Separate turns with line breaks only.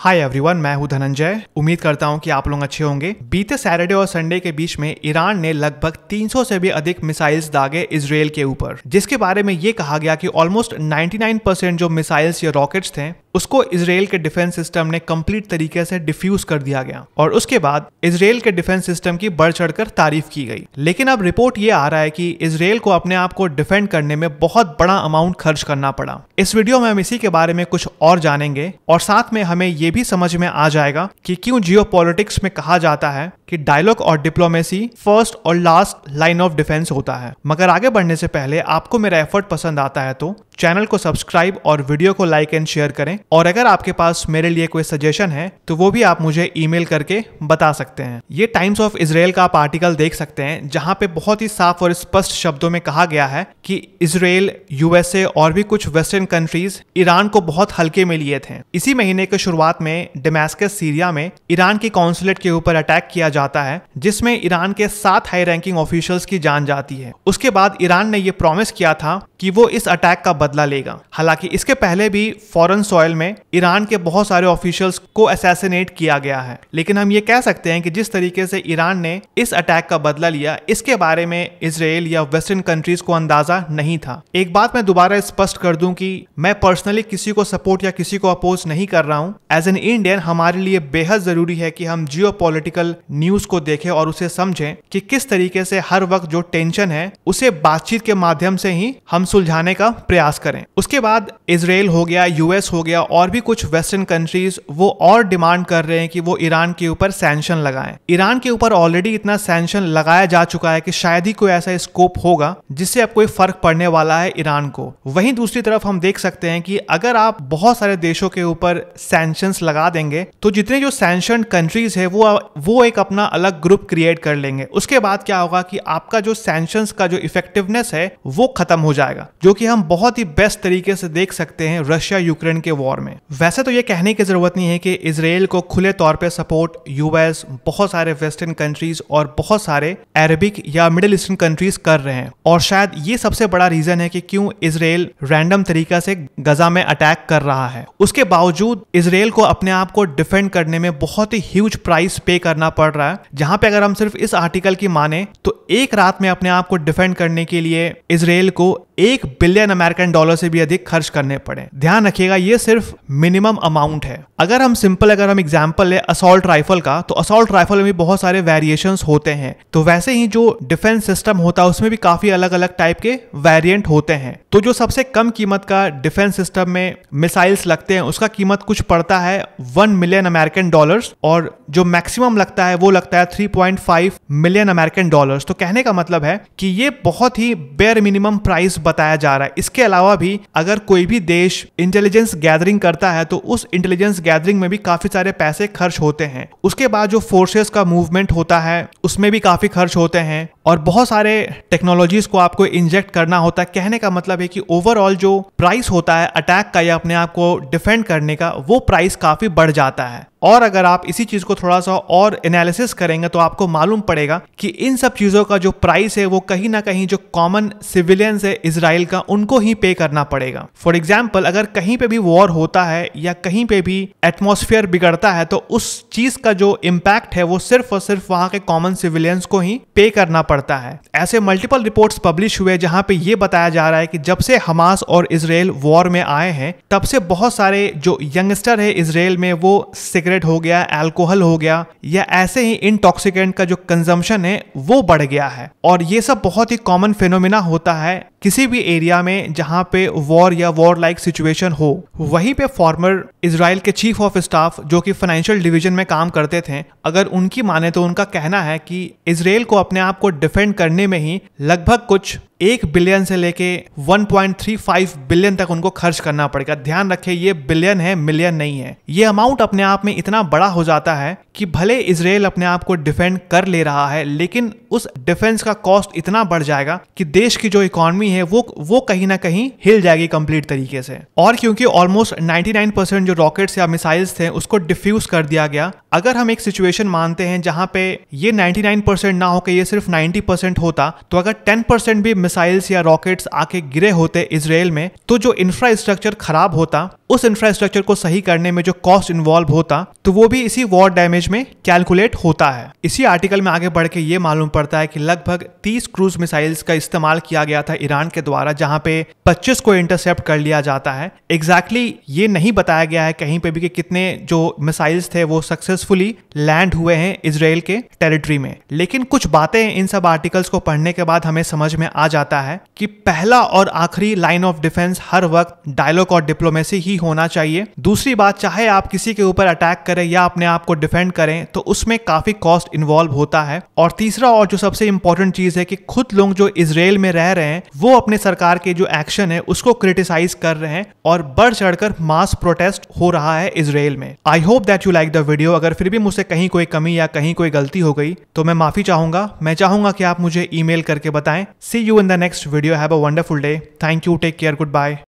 hi everyone मैं हूं धनंजय उम्मीद करता हूं कि आप लोग अच्छे होंगे बीते सैटरडे और संडे के बीच में ईरान ने लगभग 300 से भी अधिक मिसाइल्स दागे इसराइल के ऊपर जिसके बारे में ये कहा गया कि ऑलमोस्ट 99 परसेंट जो मिसाइल्स या रॉकेट्स थे उसको इसराइल के डिफेंस सिस्टम ने कंप्लीट तरीके से डिफ्यूज कर दिया गया और उसके बाद इसराइल के डिफेंस सिस्टम की बढ़ चढ़कर तारीफ की गई लेकिन अब रिपोर्ट ये आ रहा है कि इसराइल को अपने आप को डिफेंड करने में बहुत बड़ा अमाउंट खर्च करना पड़ा इस वीडियो में हम इसी के बारे में कुछ और जानेंगे और साथ में हमें ये भी समझ में आ जाएगा कि क्यों जियो में कहा जाता है कि डायलॉग और डिप्लोमेसी फर्स्ट और लास्ट लाइन ऑफ डिफेंस होता है मगर आगे बढ़ने से पहले आपको मेरा एफर्ट पसंद आता है तो चैनल को सब्सक्राइब और वीडियो को लाइक एंड शेयर करें और अगर आपके पास मेरे लिए कोई सजेशन है तो वो भी आप मुझे ईमेल करके बता सकते हैं ये टाइम्स ऑफ इसराइल का आप आर्टिकल देख सकते हैं जहां पे बहुत ही साफ और स्पष्ट शब्दों में कहा गया है कि इसराइल यूएसए और भी कुछ वेस्टर्न कंट्रीज ईरान को बहुत हल्के में लिए थे इसी महीने के शुरुआत में डेमेस्कस सीरिया में ईरान के काउंसुलेट के ऊपर अटैक किया जाता है जिसमें ईरान के सात हाई रैंकिंग ऑफिशियल्स की जान जाती है उसके बाद ईरान ने यह प्रॉमिस किया था कि वो इस अटैक का बदला लेगा हालांकि इसके पहले भी फॉरन सॉयल में ईरान के बहुत सारे ऑफिशियल्स को असैसिनेट किया गया है लेकिन हम ये कह सकते हैं कि जिस तरीके से ईरान ने इस अटैक का बदला लिया इसके बारे में इसराइल या वेस्टर्न कंट्रीज को अंदाजा नहीं था एक बात मैं दोबारा स्पष्ट कर दूं कि मैं पर्सनली किसी को सपोर्ट या किसी को अपोज नहीं कर रहा हूं एज एन इंडियन हमारे लिए बेहद जरूरी है कि हम जियो न्यूज को देखें और उसे समझें कि किस तरीके से हर वक्त जो टेंशन है उसे बातचीत के माध्यम से ही हम सुलझाने का प्रयास प्रयास करें उसके बाद इसराइल हो गया यूएस हो गया और भी कुछ वेस्टर्न कंट्रीज वो और डिमांड कर रहे हैं कि वो ईरान के ऊपर सैंक्शन लगाएं ईरान के ऊपर ऑलरेडी इतना सैंक्शन लगाया जा चुका है कि शायद ही कोई ऐसा स्कोप होगा जिससे अब कोई फर्क पड़ने वाला है ईरान को वहीं दूसरी तरफ हम देख सकते हैं कि अगर आप बहुत सारे देशों के ऊपर सैंक्शन लगा देंगे तो जितने जो सैंक्शन कंट्रीज है वो वो एक अपना अलग ग्रुप क्रिएट कर लेंगे उसके बाद क्या होगा कि आपका जो सैंक्शन का जो इफेक्टिवनेस है वो खत्म हो जाएगा जो कि हम बहुत ही बेस्ट तरीके से देख सकते हैं रशिया यूक्रेन के वॉर में वैसे तो ये कहने की जरूरत नहीं है कि इसराइल को खुले तौर पर सपोर्ट यूएस बहुत सारे वेस्टर्न कंट्रीज और बहुत सारे अरेबिक या मिडिल ईस्टर्न कंट्रीज कर रहे हैं और शायद ये सबसे बड़ा रीजन है कि क्यों इसराइल रैंडम तरीका से गजा में अटैक कर रहा है उसके बावजूद इसराइल को अपने आप को डिफेंड करने में बहुत ही ह्यूज प्राइस पे करना पड़ रहा है जहां पे अगर हम सिर्फ इस आर्टिकल की माने तो एक रात में अपने आप को डिफेंड करने के लिए इसराइल को एक बिलियन अमेरिकन डॉलर से भी अधिक खर्च करने पड़े ध्यान रखिएगा ये सिर्फ मिनिमम अमाउंट है अगर हम सिंपल अगर हम एग्जाम्पल ले असोल्ट राइफल का तो असोल्ट राइफल में भी बहुत सारे वेरिएशन होते हैं तो वैसे ही जो डिफेंस सिस्टम होता है उसमें भी काफी अलग अलग टाइप के वेरियंट होते हैं तो जो सबसे कम कीमत का डिफेंस सिस्टम में मिसाइल्स लगते हैं उसका कीमत कुछ पड़ता है वन मिलियन अमेरिकन डॉलर्स और जो मैक्सिमम लगता है वो लगता है three point five million American dollars तो कहने का मतलब है कि ये बहुत ही बेयर मिनिमम प्राइस बताया जा रहा है इसके अलावा भी अगर कोई भी देश इंटेलिजेंस गैदरिंग करता है तो उस इंटेलिजेंस गैदरिंग में भी काफी सारे पैसे खर्च होते हैं उसके बाद जो फोर्सेस का मूवमेंट होता है उसमें भी काफी खर्च होते हैं और बहुत सारे टेक्नोलॉजीज को आपको इंजेक्ट करना होता है कहने का मतलब है कि ओवरऑल जो प्राइस होता है अटैक का या अपने आप को डिफेंड करने का वो प्राइस काफी बढ़ जाता है और अगर आप इसी चीज को थोड़ा सा और एनालिसिस करेंगे तो आपको मालूम पड़ेगा कि इन सब चीजों का जो प्राइस है वो कहीं ना कहीं जो कॉमन सिविलियंस है इसराइल का उनको ही पे करना पड़ेगा फॉर एग्जाम्पल अगर कहीं पे भी वॉर होता है या कहीं पे भी एटमोसफियर बिगड़ता है तो उस चीज का जो इम्पैक्ट है वो सिर्फ और सिर्फ वहां के कॉमन सिविलियंस को ही पे करना पड़ेगा पड़ता है ऐसे मल्टीपल रिपोर्ट्स पब्लिश हुए जहां पे ये बताया जा रहा है कि जब से हमास और इसराइल वॉर में आए हैं तब से बहुत सारे जो यंगस्टर है इसराइल में वो सिगरेट हो गया एल्कोहल हो गया या ऐसे ही इंटॉक्सिकेंट का जो कंजम्पशन है वो बढ़ गया है और ये सब बहुत ही कॉमन फेनोमिना होता है किसी भी एरिया में जहां पे वॉर या वॉर लाइक सिचुएशन हो वहीं पे फॉर्मर इसराइल के चीफ ऑफ स्टाफ जो कि फाइनेंशियल डिवीजन में काम करते थे अगर उनकी माने तो उनका कहना है कि इसराइल को अपने आप को डिफेंड करने में ही लगभग कुछ एक बिलियन से लेके 1.35 बिलियन तक उनको खर्च करना पड़ेगा ध्यान रखें ये बिलियन है मिलियन नहीं है ये अमाउंट अपने आप में इतना बड़ा हो जाता है कि भले इसराइल अपने आप को डिफेंड कर ले रहा है लेकिन उस डिफेंस का कॉस्ट इतना बढ़ जाएगा कि देश की जो इकोनॉमी है वो वो कहीं ना कहीं हिल जाएगी कंप्लीट तरीके से और क्योंकि ऑलमोस्ट 99 परसेंट जो रॉकेट्स या मिसाइल्स थे उसको डिफ्यूज कर दिया गया अगर हम एक सिचुएशन मानते हैं जहां पे ये 99 परसेंट ना होकर ये सिर्फ 90 परसेंट होता तो अगर 10 परसेंट भी मिसाइल्स या रॉकेट्स आके गिरे होते इसराइल में तो जो इंफ्रास्ट्रक्चर खराब होता उस इंफ्रास्ट्रक्चर को सही करने में जो कॉस्ट इन्वॉल्व होता तो वो भी इसी वॉर डैमेज में कैलकुलेट होता है इसी आर्टिकल में आगे बढ़ के ये मालूम पड़ता है कि लगभग 30 क्रूज मिसाइल्स का इस्तेमाल किया गया था ईरान के द्वारा जहां पे 25 को इंटरसेप्ट कर लिया जाता है एग्जैक्टली exactly ये नहीं बताया गया है कहीं पे भी कि कितने जो मिसाइल्स थे वो सक्सेसफुली लैंड हुए हैं इसराइल के टेरिटरी में लेकिन कुछ बातें इन सब आर्टिकल्स को पढ़ने के बाद हमें समझ में आ जाता है कि पहला और आखिरी लाइन ऑफ डिफेंस हर वक्त डायलॉग और डिप्लोमेसी ही होना चाहिए दूसरी बात चाहे आप किसी के ऊपर अटैक करें या अपने आप को डिफेंड करें तो उसमें काफी कॉस्ट इन्वॉल्व होता है और तीसरा और जो सबसे इंपॉर्टेंट चीज है कि खुद लोग जो इसराइल में रह रहे हैं वो अपने सरकार के जो एक्शन है उसको क्रिटिसाइज कर रहे हैं और बढ़ चढ़कर मास प्रोटेस्ट हो रहा है इसराइल में I hope that you like the video अगर फिर भी मुझसे कहीं कोई कमी या कहीं कोई गलती हो गई तो मैं माफी चाहूंगा मैं चाहूंगा कि आप मुझे ईमेल करके बताएं see you in the next video have a wonderful day thank you take care good bye